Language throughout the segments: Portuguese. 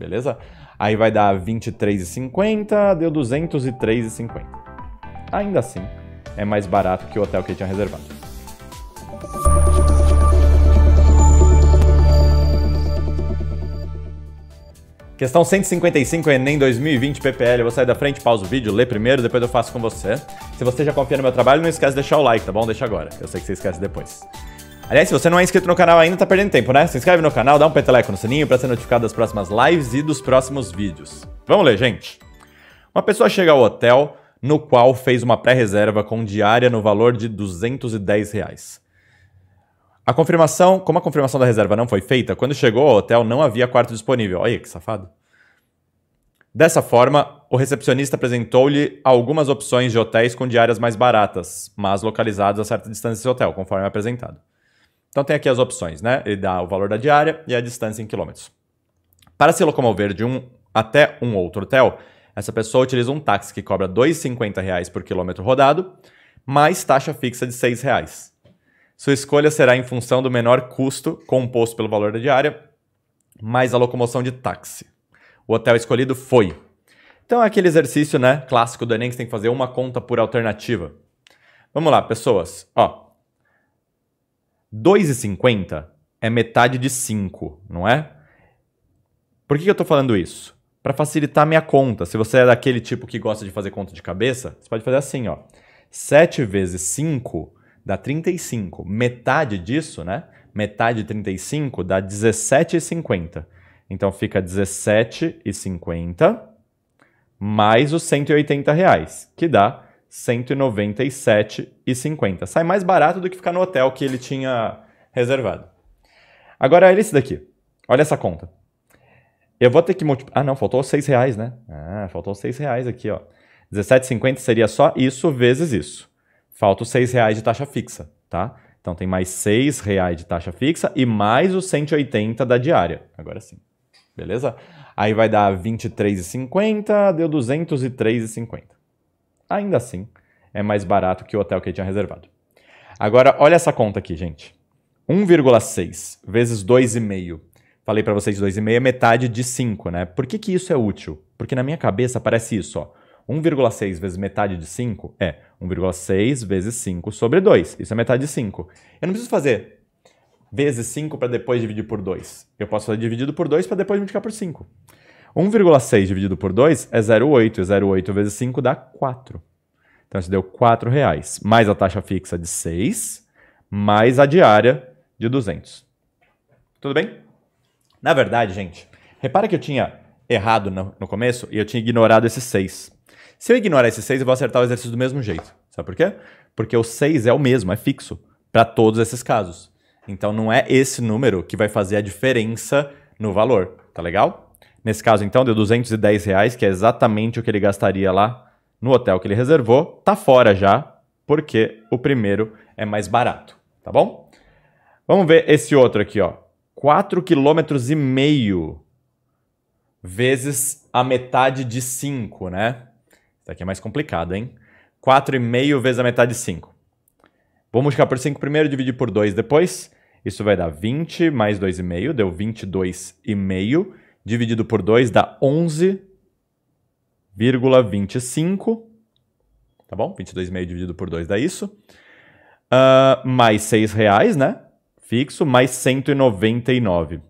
beleza? Aí vai dar 23,50, deu 203,50. Ainda assim, é mais barato que o hotel que tinha reservado. Questão 155, Enem 2020, PPL. Eu vou sair da frente, pausa o vídeo, lê primeiro, depois eu faço com você. Se você já confia no meu trabalho, não esquece de deixar o like, tá bom? Deixa agora. Eu sei que você esquece depois. Aliás, se você não é inscrito no canal ainda, tá perdendo tempo, né? Se inscreve no canal, dá um peteleco no sininho para ser notificado das próximas lives e dos próximos vídeos. Vamos ler, gente. Uma pessoa chega ao hotel no qual fez uma pré-reserva com diária no valor de 210 reais. A confirmação, como a confirmação da reserva não foi feita, quando chegou ao hotel não havia quarto disponível. Olha que safado. Dessa forma, o recepcionista apresentou-lhe algumas opções de hotéis com diárias mais baratas, mas localizados a certa distância desse hotel, conforme apresentado. Então tem aqui as opções, né? Ele dá o valor da diária e a distância em quilômetros. Para se locomover de um até um outro hotel, essa pessoa utiliza um táxi que cobra R$ 2,50 por quilômetro rodado, mais taxa fixa de R$ reais. Sua escolha será em função do menor custo composto pelo valor da diária, mais a locomoção de táxi. O hotel escolhido foi. Então é aquele exercício né, clássico do Enem que você tem que fazer uma conta por alternativa. Vamos lá, pessoas. Ó, 2,50 é metade de 5, não é? Por que eu estou falando isso? Para facilitar a minha conta. Se você é daquele tipo que gosta de fazer conta de cabeça, você pode fazer assim, ó. 7 vezes 5 dá 35. Metade disso, né? Metade de 35 dá 17,50. Então fica 17,50 mais os 180 reais, que dá 197,50. Sai mais barato do que ficar no hotel que ele tinha reservado. Agora, olha é esse daqui. Olha essa conta. Eu vou ter que multiplicar... Ah, não, faltou 6 reais, né? Ah, faltou 6 reais aqui, ó. 17,50 seria só isso vezes isso. Falta os 6 reais de taxa fixa, tá? Então tem mais 6 reais de taxa fixa e mais os 180 da diária. Agora sim. Beleza? Aí vai dar 23,50, deu 203,50 ainda assim é mais barato que o hotel que ele tinha reservado. Agora, olha essa conta aqui, gente. 1,6 vezes 2,5. Falei para vocês 2,5 é metade de 5, né? Por que, que isso é útil? Porque na minha cabeça parece isso, ó. 1,6 vezes metade de 5 é 1,6 vezes 5 sobre 2. Isso é metade de 5. Eu não preciso fazer vezes 5 para depois dividir por 2. Eu posso fazer dividido por 2 para depois multiplicar por 5. 1,6 dividido por 2 é 0,8, e 0,8 vezes 5 dá 4. Então isso deu 4 reais, mais a taxa fixa de 6, mais a diária de 200. Tudo bem? Na verdade, gente, repara que eu tinha errado no, no começo e eu tinha ignorado esse 6. Se eu ignorar esse 6, eu vou acertar o exercício do mesmo jeito. Sabe por quê? Porque o 6 é o mesmo, é fixo para todos esses casos. Então não é esse número que vai fazer a diferença no valor, tá legal? Nesse caso, então, deu 210 reais, que é exatamente o que ele gastaria lá no hotel que ele reservou. Tá fora já, porque o primeiro é mais barato, tá bom? Vamos ver esse outro aqui, ó. 4,5 km vezes a metade de 5, né? Isso aqui é mais complicado, hein? 4,5 vezes a metade de 5. Vamos multiplicar por 5 primeiro, e dividir por 2 depois. Isso vai dar 20 mais 2,5, deu 22,5 dividido por 2 dá 11,25. Tá bom? 22,5 dividido por 2 dá isso. Uh, mais 6 reais, né? Fixo, mais 199.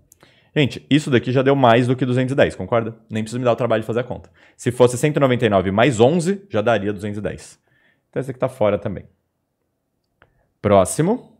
Gente, isso daqui já deu mais do que 210, concorda? Nem precisa me dar o trabalho de fazer a conta. Se fosse 199 mais 11, já daria 210. Então esse aqui está fora também. Próximo.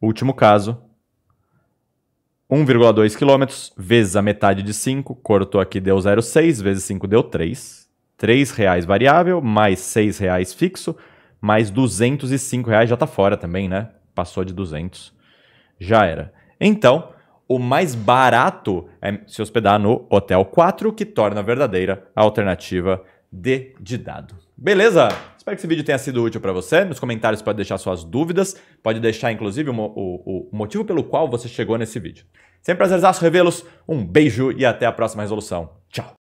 Último caso. 1,2 km vezes a metade de 5, cortou aqui, deu 0,6, vezes 5 deu 3. 3 reais variável, mais 6 reais fixo, mais 205 reais já está fora também, né? Passou de 200, já era. Então, o mais barato é se hospedar no Hotel 4, que torna verdadeira a alternativa D de dado. Beleza? Espero que esse vídeo tenha sido útil para você. Nos comentários pode deixar suas dúvidas, pode deixar inclusive o, o, o motivo pelo qual você chegou nesse vídeo. Sempre prazerzaço revê-los, um beijo e até a próxima resolução. Tchau!